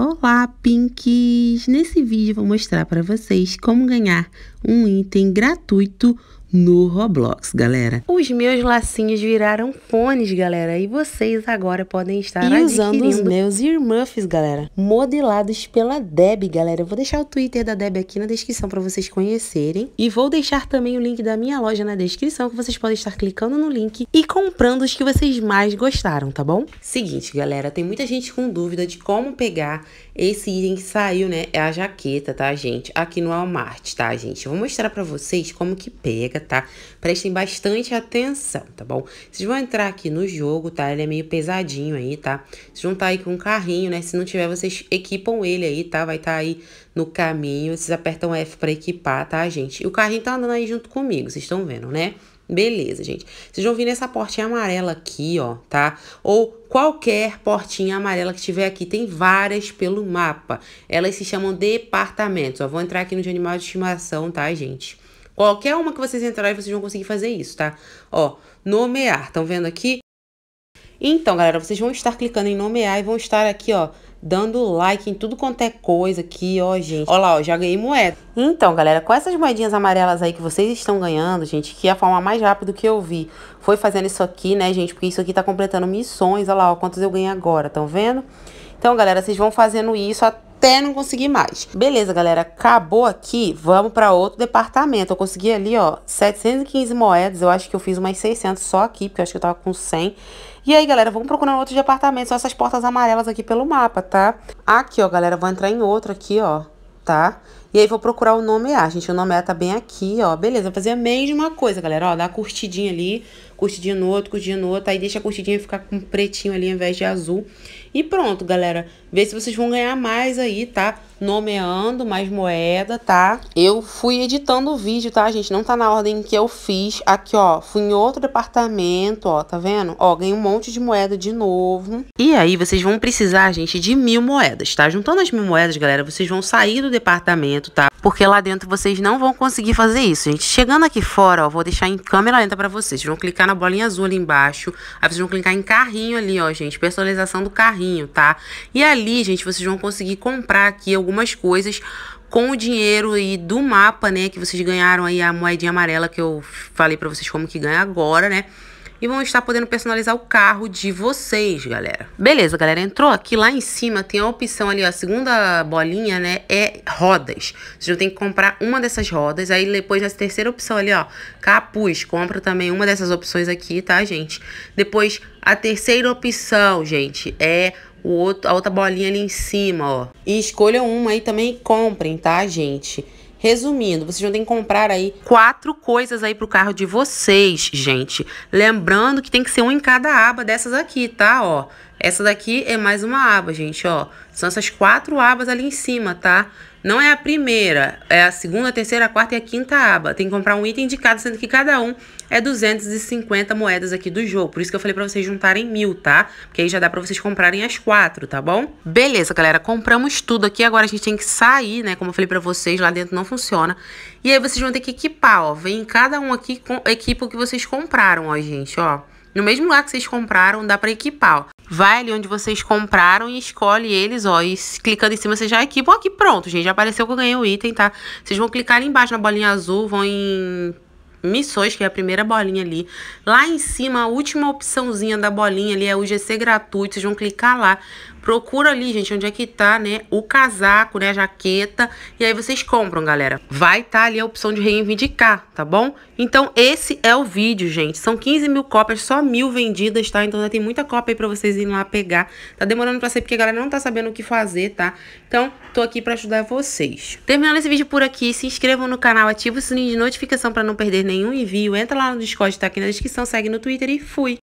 Olá, Pinkies! Nesse vídeo vou mostrar para vocês como ganhar um item gratuito no Roblox, galera. Os meus lacinhos viraram fones, galera, e vocês agora podem estar e usando os meus earmuffs, galera, modelados pela Deb, galera. Eu vou deixar o Twitter da Deb aqui na descrição para vocês conhecerem e vou deixar também o link da minha loja na descrição que vocês podem estar clicando no link e comprando os que vocês mais gostaram, tá bom? Seguinte, galera, tem muita gente com dúvida de como pegar esse item que saiu, né? É a jaqueta, tá, gente? Aqui no Walmart, tá, gente? Eu vou mostrar para vocês como que pega tá? Prestem bastante atenção, tá bom? Vocês vão entrar aqui no jogo, tá? Ele é meio pesadinho aí, tá? Vocês vão estar tá aí com um carrinho, né? Se não tiver, vocês equipam ele aí, tá? Vai estar tá aí no caminho. Vocês apertam F para equipar, tá, gente? E o carrinho tá andando aí junto comigo, vocês estão vendo, né? Beleza, gente. Vocês vão vir nessa portinha amarela aqui, ó, tá? Ou qualquer portinha amarela que tiver aqui. Tem várias pelo mapa. Elas se chamam departamentos. Ó, vou entrar aqui no de animal de estimação, tá, gente? Qualquer uma que vocês entrarem, vocês vão conseguir fazer isso, tá? Ó, nomear. Estão vendo aqui? Então, galera, vocês vão estar clicando em nomear e vão estar aqui, ó, dando like em tudo quanto é coisa aqui, ó, gente. Olha lá, ó, já ganhei moeda. Então, galera, com essas moedinhas amarelas aí que vocês estão ganhando, gente, que é a forma mais rápida que eu vi foi fazendo isso aqui, né, gente? Porque isso aqui tá completando missões, olha lá, ó, quantos eu ganhei agora, estão vendo? Então, galera, vocês vão fazendo isso até até não conseguir mais. Beleza, galera, acabou aqui, vamos para outro departamento. Eu consegui ali, ó, 715 moedas, eu acho que eu fiz umas 600 só aqui, porque eu acho que eu tava com 100. E aí, galera, vamos procurar outro departamento, só essas portas amarelas aqui pelo mapa, tá? Aqui, ó, galera, vou entrar em outro aqui, ó, tá? E aí vou procurar o A, gente, o nomear tá bem aqui, ó, beleza, vou fazer a mesma coisa, galera, ó, dá uma curtidinha ali, curtidinha no outro, curtidinha no outro, aí deixa a curtidinha ficar com pretinho ali ao invés de azul. E pronto, galera. Vê se vocês vão ganhar mais aí, tá? Nomeando mais moeda, tá? Eu fui editando o vídeo, tá, gente? Não tá na ordem que eu fiz. Aqui, ó, fui em outro departamento, ó, tá vendo? Ó, ganhei um monte de moeda de novo. E aí, vocês vão precisar, gente, de mil moedas, tá? Juntando as mil moedas, galera, vocês vão sair do departamento, tá? porque lá dentro vocês não vão conseguir fazer isso, gente. Chegando aqui fora, ó, vou deixar em câmera lenta para vocês. Vocês vão clicar na bolinha azul ali embaixo, aí vocês vão clicar em carrinho ali, ó, gente, personalização do carrinho, tá? E ali, gente, vocês vão conseguir comprar aqui algumas coisas com o dinheiro e do mapa, né, que vocês ganharam aí a moedinha amarela que eu falei para vocês como que ganha agora, né? e vão estar podendo personalizar o carro de vocês, galera. Beleza, galera, entrou aqui lá em cima, tem a opção ali, ó, a segunda bolinha, né, é rodas. Vocês vão ter que comprar uma dessas rodas, aí depois nessa terceira opção ali, ó, capuz, compra também uma dessas opções aqui, tá, gente? Depois, a terceira opção, gente, é o outro, a outra bolinha ali em cima, ó. E escolham uma aí também e comprem, tá, gente? Resumindo, vocês vão ter que comprar aí quatro coisas aí pro carro de vocês, gente. Lembrando que tem que ser um em cada aba dessas aqui, tá? Ó, essa daqui é mais uma aba, gente, ó. São essas quatro abas ali em cima, tá? Não é a primeira, é a segunda, a terceira, a quarta e a quinta aba. Tem que comprar um item de cada, sendo que cada um é 250 moedas aqui do jogo. Por isso que eu falei pra vocês juntarem mil, tá? Porque aí já dá pra vocês comprarem as quatro, tá bom? Beleza, galera, compramos tudo aqui. Agora a gente tem que sair, né? Como eu falei pra vocês, lá dentro não funciona. E aí vocês vão ter que equipar, ó. Vem cada um aqui com equipa o que vocês compraram, ó, gente, ó. No mesmo lugar que vocês compraram, dá pra equipar, ó vai ali onde vocês compraram e escolhe eles, ó. E clicando em cima, vocês já equipam aqui. Pronto, gente, já apareceu que eu ganhei o item, tá? Vocês vão clicar ali embaixo na bolinha azul, vão em Missões, que é a primeira bolinha ali. Lá em cima, a última opçãozinha da bolinha ali é o GC gratuito. Vocês vão clicar lá. Procura ali, gente, onde é que tá, né? O casaco, né? A jaqueta. E aí vocês compram, galera. Vai tá ali a opção de reivindicar, tá bom? Então, esse é o vídeo, gente. São 15 mil cópias, só mil vendidas, tá? Então, já tem muita cópia aí pra vocês irem lá pegar. Tá demorando pra ser, porque a galera não tá sabendo o que fazer, tá? Então, tô aqui pra ajudar vocês. Terminando esse vídeo por aqui, se inscrevam no canal, ativem o sininho de notificação pra não perder nenhum envio, entra lá no Discord, tá aqui na descrição, segue no Twitter e fui!